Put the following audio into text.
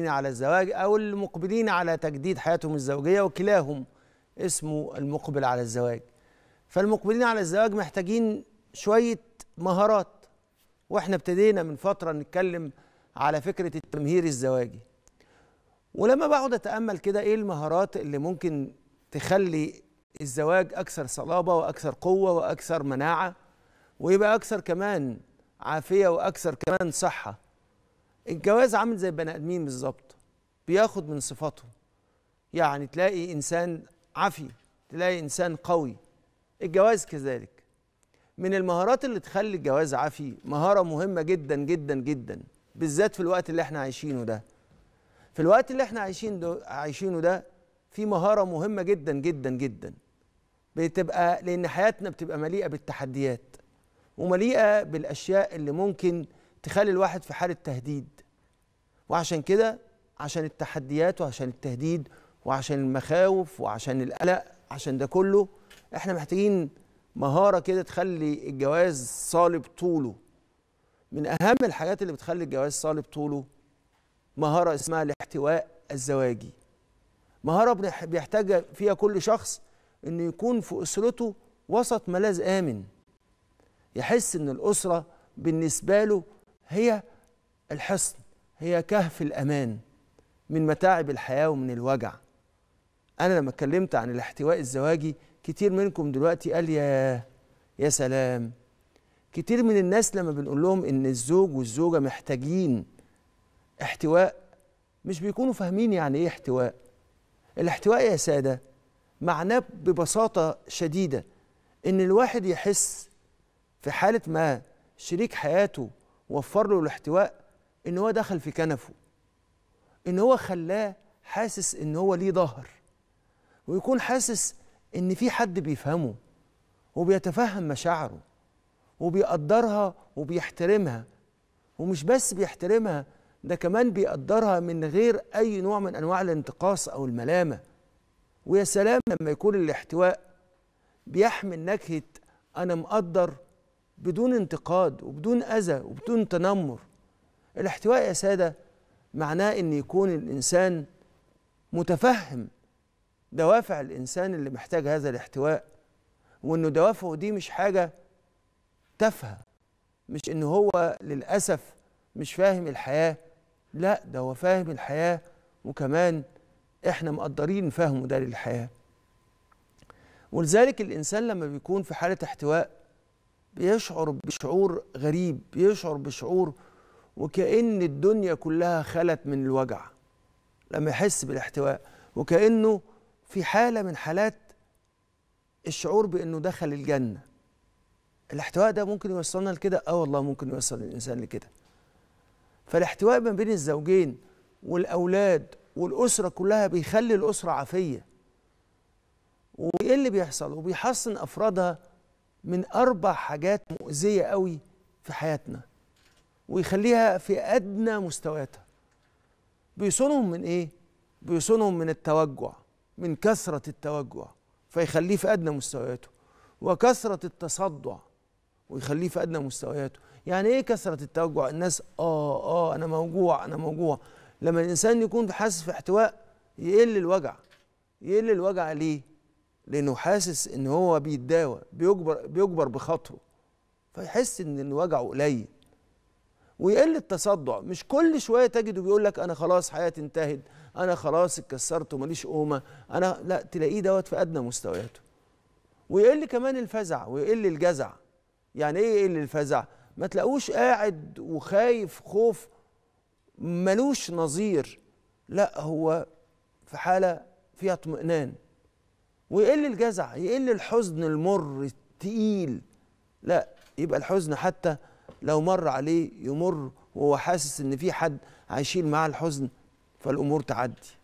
على الزواج أو المقبلين على تجديد حياتهم الزوجية وكلاهم اسمه المقبل على الزواج فالمقبلين على الزواج محتاجين شوية مهارات واحنا ابتدينا من فترة نتكلم على فكرة التمهير الزواجي ولما بقعد أتأمل كده إيه المهارات اللي ممكن تخلي الزواج أكثر صلابة وأكثر قوة وأكثر مناعة ويبقى أكثر كمان عافية وأكثر كمان صحة الجواز عامل زي البني ادمين بالظبط بياخد من صفاته يعني تلاقي انسان عفي تلاقي انسان قوي الجواز كذلك من المهارات اللي تخلي الجواز عفي مهاره مهمه جدا جدا جدا بالذات في الوقت اللي احنا عايشينه ده في الوقت اللي احنا عايشين ده عايشينه ده في مهاره مهمه جدا جدا جدا بتبقى لان حياتنا بتبقى مليئه بالتحديات ومليئه بالاشياء اللي ممكن تخلي الواحد في حاله تهديد وعشان كده عشان التحديات وعشان التهديد وعشان المخاوف وعشان القلق عشان ده كله احنا محتاجين مهاره كده تخلي الجواز صالب طوله من اهم الحاجات اللي بتخلي الجواز صالب طوله مهاره اسمها الاحتواء الزواجي مهاره بيحتاج فيها كل شخص انه يكون في اسرته وسط ملاذ امن يحس ان الاسره بالنسبه له هي الحصن هي كهف الأمان من متاعب الحياة ومن الوجع أنا لما اتكلمت عن الاحتواء الزواجي كتير منكم دلوقتي قال يا يا سلام كتير من الناس لما بنقول لهم إن الزوج والزوجة محتاجين احتواء مش بيكونوا فاهمين يعني إيه احتواء الاحتواء يا سادة معناه ببساطة شديدة إن الواحد يحس في حالة ما شريك حياته وفر له الاحتواء ان هو دخل في كنفه ان هو خلاه حاسس ان هو ليه ظهر ويكون حاسس ان في حد بيفهمه وبيتفهم مشاعره وبيقدرها وبيحترمها ومش بس بيحترمها ده كمان بيقدرها من غير اي نوع من انواع الانتقاص او الملامه ويا سلام لما يكون الاحتواء بيحمل نكهه انا مقدر بدون انتقاد وبدون اذى وبدون تنمر الاحتواء يا سادة معناه أن يكون الإنسان متفهم دوافع الإنسان اللي محتاج هذا الاحتواء وأنه دوافعه دي مش حاجة تافهة مش أن هو للأسف مش فاهم الحياة لا ده هو فاهم الحياة وكمان احنا مقدرين فهمه ده للحياة ولذلك الإنسان لما بيكون في حالة احتواء بيشعر بشعور غريب بيشعر بشعور وكأن الدنيا كلها خلت من الوجع لما يحس بالاحتواء وكأنه في حالة من حالات الشعور بأنه دخل الجنة الاحتواء ده ممكن يوصلنا لكده اه والله ممكن يوصل الإنسان لكده فالاحتواء ما بين الزوجين والأولاد والأسرة كلها بيخلي الأسرة عافية وإيه اللي بيحصل وبيحصن أفرادها من أربع حاجات مؤذية قوي في حياتنا ويخليها في أدنى مستوياتها بيصونهم من إيه؟ بيصونهم من التوجع من كثرة التوجع فيخليه في أدنى مستوياته وكثرة التصدع ويخليه في أدنى مستوياته يعني إيه كثرة التوجع الناس آه آه أنا موجوع أنا موجوع لما الإنسان يكون حاسس في احتواء يقل الوجع يقل الوجع ليه؟ لأنه حاسس إن هو بيتداوى بيجبر بيجبر بخاطره فيحس إن وجعه قليل ويقل التصدع مش كل شويه تجده بيقول لك انا خلاص حياتي انتهت انا خلاص اتكسرت وماليش قومه انا لا تلاقيه دوت في ادنى مستوياته ويقل كمان الفزع ويقل الجزع يعني ايه يقل الفزع ما تلاقوش قاعد وخايف خوف ملوش نظير لا هو في حاله فيها اطمئنان ويقل الجزع يقل الحزن المر التقيل لا يبقى الحزن حتى لو مر عليه يمر وهو حاسس ان في حد هيشيل معاه الحزن فالامور تعدي